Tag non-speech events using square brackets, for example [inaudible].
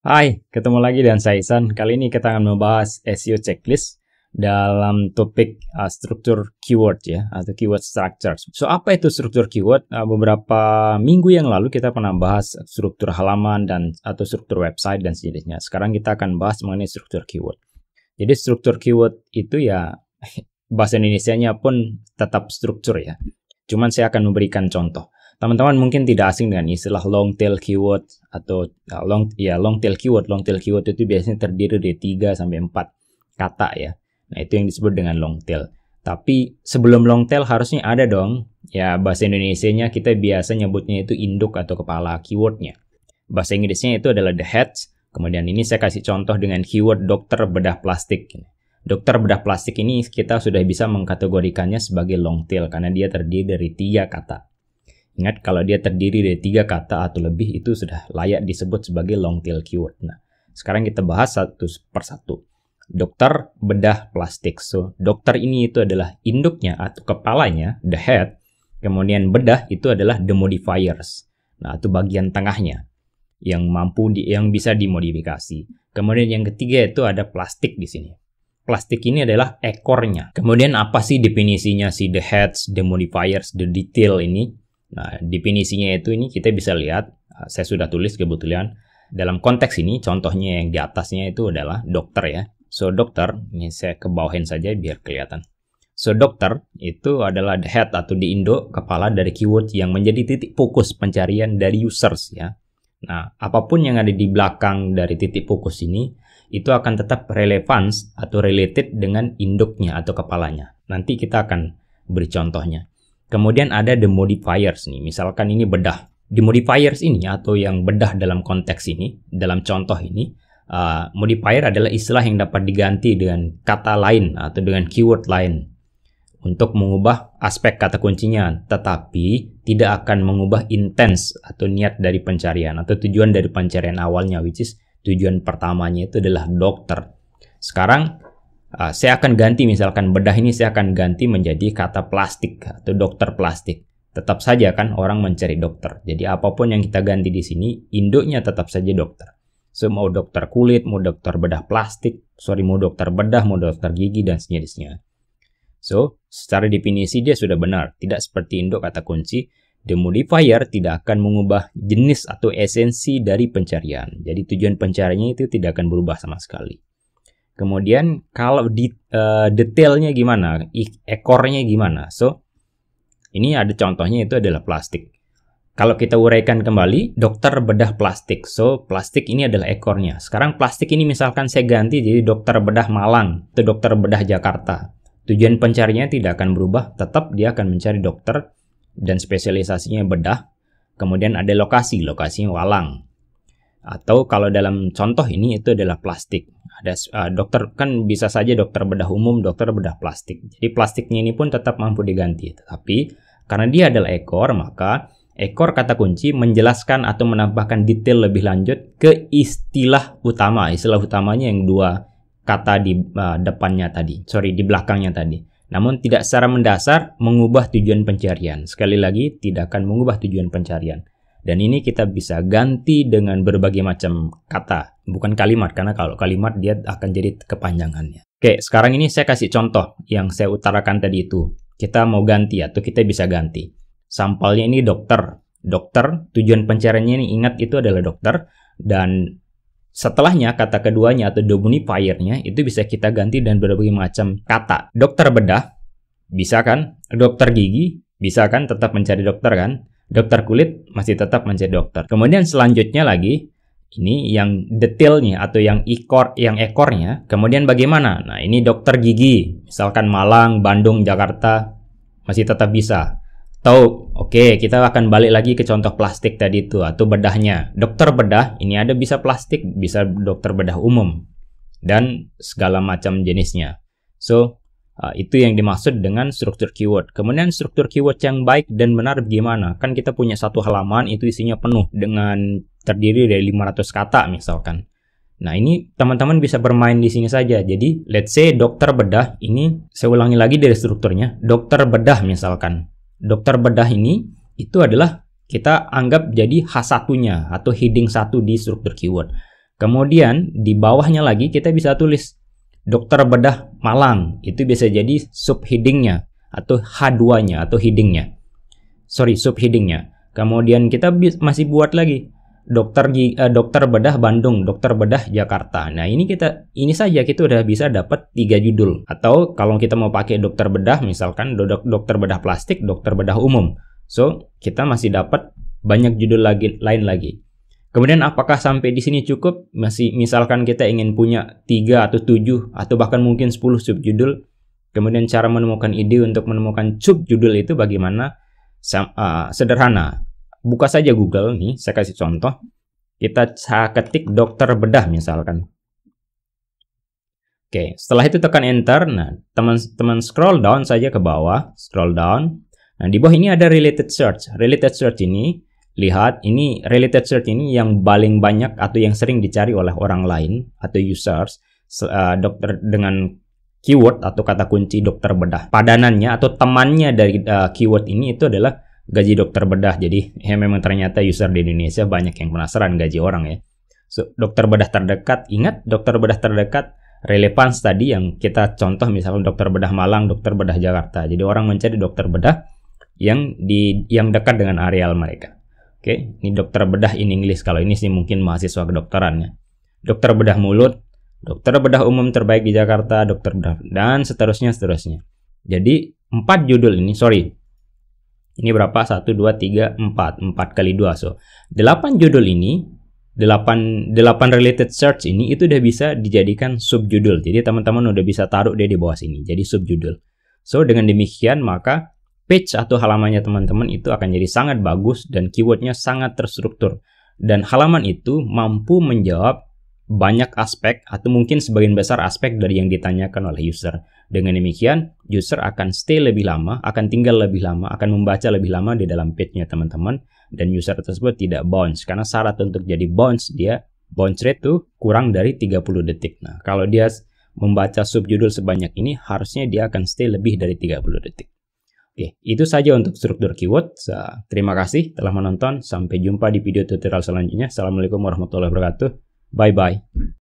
Hai, ketemu lagi dengan saya Isan. Kali ini kita akan membahas SEO checklist dalam topik uh, struktur keyword ya atau keyword structures. So apa itu struktur keyword? Uh, beberapa minggu yang lalu kita pernah bahas struktur halaman dan atau struktur website dan sejenisnya. Sekarang kita akan bahas mengenai struktur keyword. Jadi struktur keyword itu ya [laughs] bahasa Indonesia-nya pun tetap struktur ya. Cuman saya akan memberikan contoh teman-teman mungkin tidak asing dengan istilah long tail keyword atau uh, long ya long tail keyword. Long tail keyword itu biasanya terdiri dari 3 sampai 4 kata ya. Nah, itu yang disebut dengan long tail. Tapi sebelum long tail harusnya ada dong. Ya, bahasa Indonesia nya kita biasa nyebutnya itu induk atau kepala keywordnya. Bahasa Inggrisnya itu adalah the heads. Kemudian ini saya kasih contoh dengan keyword dokter bedah plastik. Dokter bedah plastik ini kita sudah bisa mengkategorikannya sebagai long tail karena dia terdiri dari tiga kata. Ingat kalau dia terdiri dari tiga kata atau lebih itu sudah layak disebut sebagai long tail keyword. Nah, sekarang kita bahas satu per satu. Dokter bedah plastik. So, dokter ini itu adalah induknya atau kepalanya, the head. Kemudian bedah itu adalah the modifiers. Nah, itu bagian tengahnya yang mampu di, yang bisa dimodifikasi. Kemudian yang ketiga itu ada plastik di sini plastik ini adalah ekornya. Kemudian apa sih definisinya si the heads, the modifiers, the detail ini? Nah, definisinya itu ini kita bisa lihat, eh, saya sudah tulis kebetulan dalam konteks ini contohnya yang di atasnya itu adalah dokter ya. So dokter, ini saya kebawahin saja biar kelihatan. So dokter itu adalah the head atau di Indo kepala dari keyword yang menjadi titik fokus pencarian dari users ya. Nah, apapun yang ada di belakang dari titik fokus ini itu akan tetap relevan atau related dengan induknya atau kepalanya. Nanti kita akan beri contohnya. Kemudian ada the modifiers nih, misalkan ini bedah. The modifiers ini atau yang bedah dalam konteks ini, dalam contoh ini, uh, modifier adalah istilah yang dapat diganti dengan kata lain atau dengan keyword lain untuk mengubah aspek kata kuncinya, tetapi tidak akan mengubah intens atau niat dari pencarian atau tujuan dari pencarian awalnya, which is tujuan pertamanya itu adalah dokter. Sekarang Uh, saya akan ganti misalkan bedah ini saya akan ganti menjadi kata plastik atau dokter plastik. Tetap saja kan orang mencari dokter. Jadi apapun yang kita ganti di sini, induknya tetap saja dokter. So mau dokter kulit, mau dokter bedah plastik, sorry mau dokter bedah, mau dokter gigi dan sejenisnya. So, secara definisi dia sudah benar, tidak seperti induk kata kunci, the modifier tidak akan mengubah jenis atau esensi dari pencarian. Jadi tujuan pencariannya itu tidak akan berubah sama sekali. Kemudian kalau di, uh, detailnya gimana, ekornya gimana. So ini ada contohnya itu adalah plastik. Kalau kita uraikan kembali, dokter bedah plastik. So, plastik ini adalah ekornya. Sekarang plastik ini misalkan saya ganti jadi dokter bedah Malang atau dokter bedah Jakarta. Tujuan pencarinya tidak akan berubah, tetap dia akan mencari dokter dan spesialisasinya bedah. Kemudian ada lokasi, lokasinya Walang. Atau kalau dalam contoh ini itu adalah plastik ada uh, dokter kan bisa saja dokter bedah umum, dokter bedah plastik. Jadi plastiknya ini pun tetap mampu diganti, tetapi karena dia adalah ekor, maka ekor kata kunci menjelaskan atau menambahkan detail lebih lanjut ke istilah utama. Istilah utamanya yang dua kata di uh, depannya tadi, sorry di belakangnya tadi. Namun tidak secara mendasar mengubah tujuan pencarian. Sekali lagi, tidak akan mengubah tujuan pencarian. Dan ini kita bisa ganti dengan berbagai macam kata, bukan kalimat, karena kalau kalimat dia akan jadi kepanjangannya. Oke, sekarang ini saya kasih contoh yang saya utarakan tadi itu. Kita mau ganti atau kita bisa ganti. Sampalnya ini dokter. Dokter, tujuan pencariannya ini ingat itu adalah dokter. Dan Setelahnya, kata keduanya atau dominifiernya itu bisa kita ganti dan berbagai macam kata. Dokter bedah, bisa kan? Dokter gigi, bisa kan? Tetap mencari dokter kan? dokter kulit masih tetap menjadi dokter. Kemudian selanjutnya lagi, ini yang detailnya atau yang ekor yang ekornya. Kemudian bagaimana? Nah, ini dokter gigi, misalkan Malang, Bandung, Jakarta masih tetap bisa. Tahu, oke, okay, kita akan balik lagi ke contoh plastik tadi itu atau bedahnya. Dokter bedah, ini ada bisa plastik, bisa dokter bedah umum dan segala macam jenisnya. So, Uh, itu yang dimaksud dengan struktur keyword. Kemudian struktur keyword yang baik dan benar bagaimana? Kan kita punya satu halaman itu isinya penuh dengan terdiri dari 500 kata misalkan. Nah, ini teman-teman bisa bermain di sini saja. Jadi, let's say dokter bedah ini saya ulangi lagi dari strukturnya. Dokter bedah misalkan. Dokter bedah ini itu adalah kita anggap jadi H1-nya atau heading satu di struktur keyword. Kemudian di bawahnya lagi kita bisa tulis dokter bedah Malang itu bisa jadi subheadingnya atau H2-nya atau headingnya. Sorry, subheadingnya. Kemudian kita masih buat lagi dokter eh, dokter bedah Bandung, dokter bedah Jakarta. Nah, ini kita ini saja kita udah bisa dapat tiga judul. Atau kalau kita mau pakai dokter bedah misalkan dok dokter bedah plastik, dokter bedah umum. So, kita masih dapat banyak judul lagi lain lagi. Kemudian apakah sampai di sini cukup? Masih misalkan kita ingin punya 3 atau 7 atau bahkan mungkin 10 subjudul. Kemudian cara menemukan ide untuk menemukan subjudul itu bagaimana? Sam, uh, sederhana. Buka saja Google nih, saya kasih contoh. Kita ketik dokter bedah misalkan. Oke, setelah itu tekan enter. Nah, teman-teman scroll down saja ke bawah, scroll down. Nah, di bawah ini ada related search. Related search ini lihat ini related search ini yang paling banyak atau yang sering dicari oleh orang lain atau users uh, dokter dengan keyword atau kata kunci dokter bedah. Padanannya atau temannya dari uh, keyword ini itu adalah gaji dokter bedah. Jadi ya memang ternyata user di Indonesia banyak yang penasaran gaji orang ya. So, dokter bedah terdekat, ingat dokter bedah terdekat relevan tadi yang kita contoh misalnya dokter bedah Malang, dokter bedah Jakarta. Jadi orang mencari dokter bedah yang di yang dekat dengan areal mereka. Oke, okay? ini dokter bedah in English. Kalau ini sih mungkin mahasiswa kedokterannya. Dokter bedah mulut, dokter bedah umum terbaik di Jakarta, dokter bedah dan seterusnya seterusnya. Jadi empat judul ini, sorry. Ini berapa? Satu, dua, tiga, empat, empat kali dua So, delapan judul ini, delapan 8 related search ini itu udah bisa dijadikan subjudul. Jadi teman-teman udah bisa taruh dia di bawah sini. Jadi subjudul. So, dengan demikian maka page atau halamannya teman-teman itu akan jadi sangat bagus dan keywordnya sangat terstruktur. Dan halaman itu mampu menjawab banyak aspek atau mungkin sebagian besar aspek dari yang ditanyakan oleh user. Dengan demikian, user akan stay lebih lama, akan tinggal lebih lama, akan membaca lebih lama di dalam page-nya teman-teman, dan user tersebut tidak bounce. Karena syarat untuk jadi bounce, dia bounce rate itu kurang dari 30 detik. Nah, kalau dia membaca subjudul sebanyak ini, harusnya dia akan stay lebih dari 30 detik. Oke, itu saja untuk struktur keyword. Terima kasih telah menonton. Sampai jumpa di video tutorial selanjutnya. Assalamualaikum warahmatullahi wabarakatuh. Bye-bye.